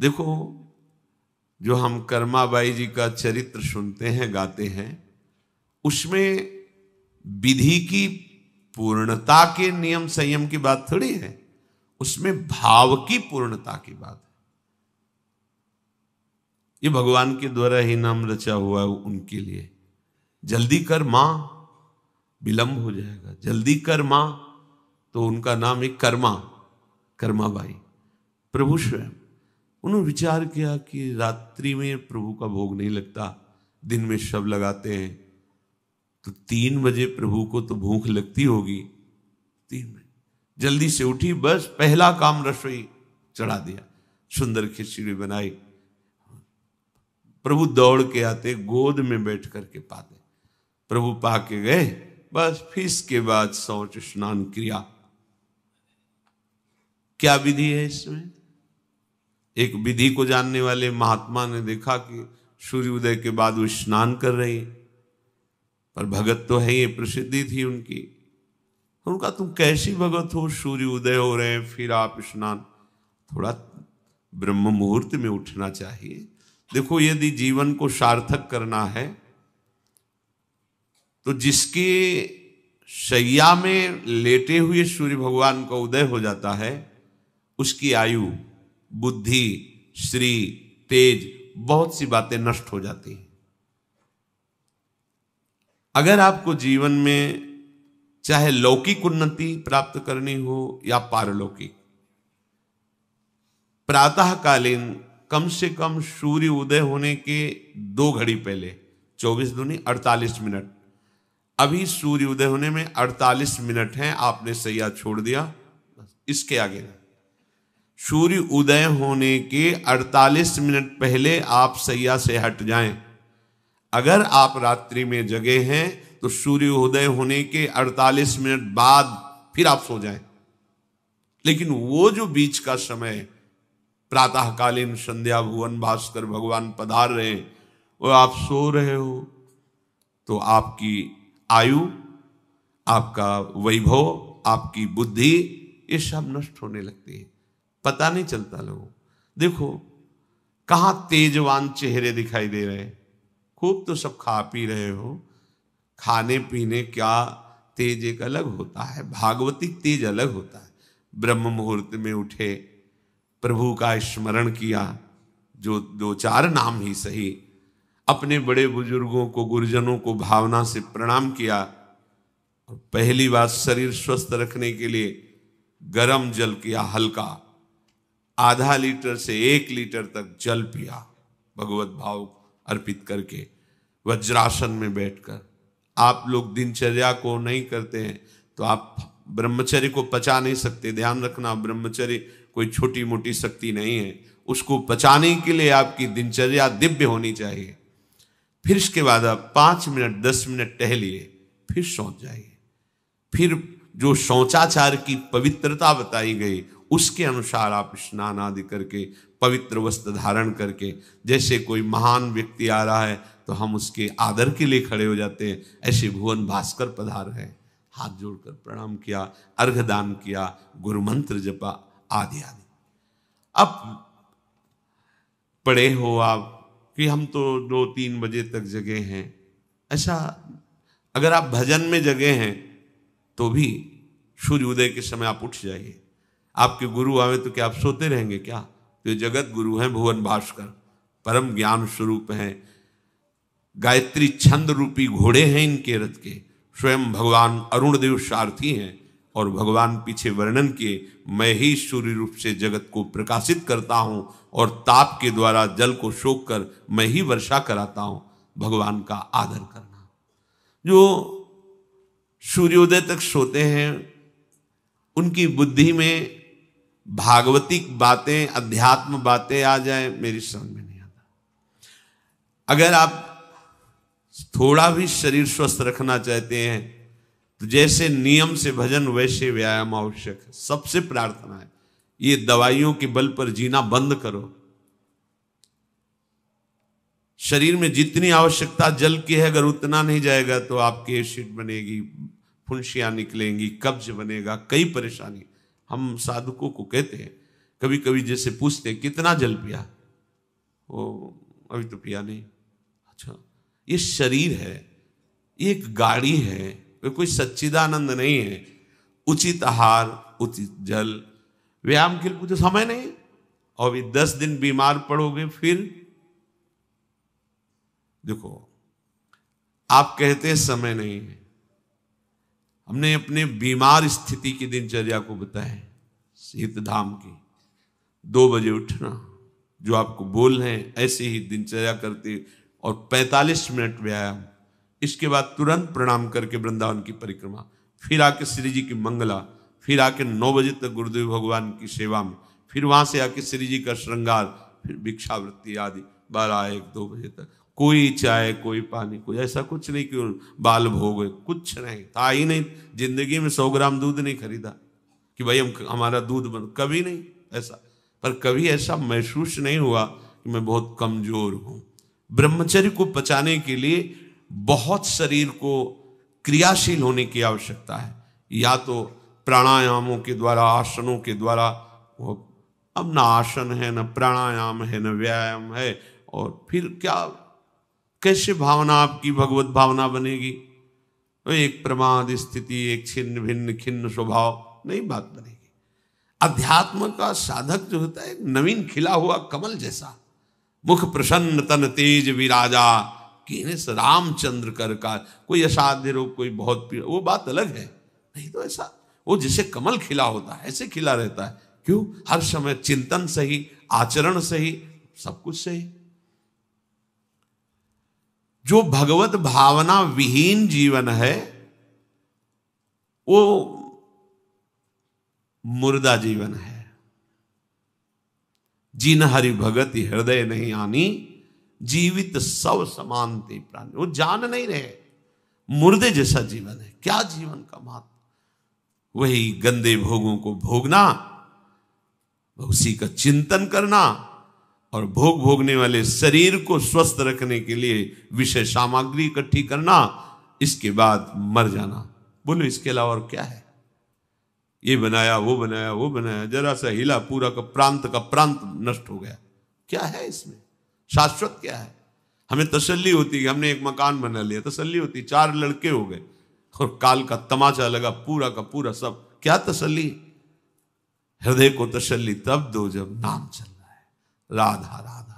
देखो जो हम कर्माबाई जी का चरित्र सुनते हैं गाते हैं उसमें विधि की पूर्णता के नियम संयम की बात थोड़ी है उसमें भाव की पूर्णता की बात है ये भगवान के द्वारा ही नाम रचा हुआ है उनके लिए जल्दी कर मां विलंब हो जाएगा जल्दी कर मां तो उनका नाम है कर्मा कर्माबाई प्रभु स्वयं उन्होंने विचार किया कि रात्रि में प्रभु का भोग नहीं लगता दिन में शव लगाते हैं तो तीन बजे प्रभु को तो भूख लगती होगी तीन बजे जल्दी से उठी बस पहला काम रसोई चढ़ा दिया सुंदर खिचड़ी बनाई प्रभु दौड़ के आते गोद में बैठ करके पाते प्रभु पा के गए बस फिर इसके बाद शौच स्नान क्रिया क्या विधि है इसमें एक विधि को जानने वाले महात्मा ने देखा कि सूर्य उदय के बाद वो स्नान कर रहे हैं पर भगत तो है ये प्रसिद्धि थी उनकी उनका तुम कैसी भगत हो सूर्य उदय हो रहे हैं फिर आप स्नान थोड़ा ब्रह्म मुहूर्त में उठना चाहिए देखो यदि जीवन को सार्थक करना है तो जिसके शैया में लेटे हुए सूर्य भगवान का उदय हो जाता है उसकी आयु बुद्धि श्री तेज बहुत सी बातें नष्ट हो जाती हैं अगर आपको जीवन में चाहे लौकिक उन्नति प्राप्त करनी हो या पारलौकिक प्रातःकालीन कम से कम सूर्य उदय होने के दो घड़ी पहले 24 दुनी 48 मिनट अभी सूर्य उदय होने में 48 मिनट हैं आपने सैया छोड़ दिया इसके आगे ना सूर्य उदय होने के 48 मिनट पहले आप सैया से हट जाएं। अगर आप रात्रि में जगे हैं तो सूर्य उदय होने के 48 मिनट बाद फिर आप सो जाएं। लेकिन वो जो बीच का समय प्रातःकालीन संध्या भुवन भास्कर भगवान पधार रहे हैं आप सो रहे हो तो आपकी आयु आपका वैभव आपकी बुद्धि ये सब नष्ट होने लगती है पता नहीं चलता लोगों देखो कहा तेजवान चेहरे दिखाई दे रहे खूब तो सब खा पी रहे हो खाने पीने क्या तेज एक अलग होता है भागवती तेज अलग होता है ब्रह्म मुहूर्त में उठे प्रभु का स्मरण किया जो दो चार नाम ही सही अपने बड़े बुजुर्गों को गुरुजनों को भावना से प्रणाम किया और पहली बात शरीर स्वस्थ रखने के लिए गर्म जल किया हल्का आधा लीटर से एक लीटर तक जल पिया भगवत भाव अर्पित करके वज्रासन में बैठकर आप लोग दिनचर्या को नहीं करते हैं तो आप ब्रह्मचर्य को पचा नहीं सकते ध्यान रखना ब्रह्मचर्य कोई छोटी मोटी शक्ति नहीं है उसको पचाने के लिए आपकी दिनचर्या दिव्य होनी चाहिए फिर इसके बाद आप पांच मिनट दस मिनट टहलिए फिर सोच जाइए फिर जो शौचाचार की पवित्रता बताई गई उसके अनुसार आप स्नान आदि करके पवित्र वस्त्र धारण करके जैसे कोई महान व्यक्ति आ रहा है तो हम उसके आदर के लिए खड़े हो जाते हैं ऐसे भुवन भास्कर पधार हैं हाथ जोड़कर प्रणाम किया अर्घ दान किया गुरु मंत्र जपा आदि आदि अब पड़े हो आप कि हम तो दो तीन बजे तक जगे हैं ऐसा अगर आप भजन में जगे हैं तो भी सूर्योदय के समय आप उठ जाइए आपके गुरु आवे तो क्या आप सोते रहेंगे क्या तो जगत गुरु हैं भुवन भास्कर परम ज्ञान स्वरूप हैं गायत्री छंद रूपी घोड़े हैं इनके रथ के स्वयं भगवान अरुण देव सारथी हैं और भगवान पीछे वर्णन किए मैं ही सूर्य रूप से जगत को प्रकाशित करता हूं और ताप के द्वारा जल को शोक कर मैं ही वर्षा कराता हूं भगवान का आदर करना जो सूर्योदय तक सोते हैं उनकी बुद्धि में भागवतिक बातें अध्यात्म बातें आ जाए मेरी समझ में नहीं आता अगर आप थोड़ा भी शरीर स्वस्थ रखना चाहते हैं तो जैसे नियम से भजन वैसे व्यायाम आवश्यक है सबसे प्रार्थना है ये दवाइयों के बल पर जीना बंद करो शरीर में जितनी आवश्यकता जल की है अगर उतना नहीं जाएगा तो आपकी एसिड बनेगी फुंसियां निकलेंगी कब्ज बनेगा कई परेशानी हम साधकों को कहते हैं कभी कभी जैसे पूछते हैं कितना जल पिया वो अभी तो पिया नहीं अच्छा ये शरीर है ये एक गाड़ी है वे कोई सच्चिदानंद नहीं है उचित आहार उचित जल व्यायाम के लिए मुझे समय नहीं और भी दस दिन बीमार पड़ोगे फिर देखो आप कहते समय नहीं है हमने अपने बीमार स्थिति की दिनचर्या को बताया शीत धाम की दो बजे उठना जो आपको बोल रहे हैं ऐसे ही दिनचर्या करते और 45 मिनट व्यायाम इसके बाद तुरंत प्रणाम करके वृंदावन की परिक्रमा फिर आके श्री जी की मंगला फिर आके नौ बजे तक गुरुदेव भगवान की सेवा में फिर वहां से आके श्री जी का श्रृंगार फिर भिक्षावृत्ति आदि बारह एक दो बजे तक कोई चाय कोई पानी कोई ऐसा कुछ नहीं कि बाल भोग कुछ नहीं था ही नहीं जिंदगी में सौ ग्राम दूध नहीं खरीदा कि भाई हम हमारा दूध बन कभी नहीं ऐसा पर कभी ऐसा महसूस नहीं हुआ कि मैं बहुत कमजोर हूं ब्रह्मचर्य को बचाने के लिए बहुत शरीर को क्रियाशील होने की आवश्यकता है या तो प्राणायामों के द्वारा आसनों के द्वारा वो अब ना आसन है ना प्राणायाम है ना व्यायाम है और फिर क्या कैसे भावना आपकी भगवत भावना बनेगी तो एक प्रमाद स्थिति एक छिन्न भिन्न खिन्न स्वभाव नहीं बात बनेगी अध्यात्म का साधक जो होता है नवीन खिला हुआ कमल जैसा मुख प्रसन्न तन तेज विराजा कहने से रामचंद्र कर का कोई असाध्य रोग कोई बहुत पीड़ा वो बात अलग है नहीं तो ऐसा वो जिसे कमल खिला होता है ऐसे खिला रहता है क्यों हर समय चिंतन सही आचरण सही सब कुछ सही जो भगवत भावना विहीन जीवन है वो मुर्दा जीवन है जीन हरि भगत हृदय नहीं आनी जीवित सब समान थे प्राणी वो जान नहीं रहे मुर्दे जैसा जीवन है क्या जीवन का महत्व वही गंदे भोगों को भोगना उसी का चिंतन करना और भोग भोगने वाले शरीर को स्वस्थ रखने के लिए विषय सामग्री इकट्ठी करना इसके बाद मर जाना बोलो इसके अलावा और क्या है ये बनाया वो बनाया वो बनाया जरा सा हिला पूरा का प्रांत का प्रांत नष्ट हो गया क्या है इसमें शाश्वत क्या है हमें तसल्ली होती है हमने एक मकान बना लिया तसल्ली होती चार लड़के हो गए और काल का तमाचा लगा पूरा का पूरा सब क्या तसल्ली हृदय को तसल्ली तब दो जब नाम चल રાધા રાધા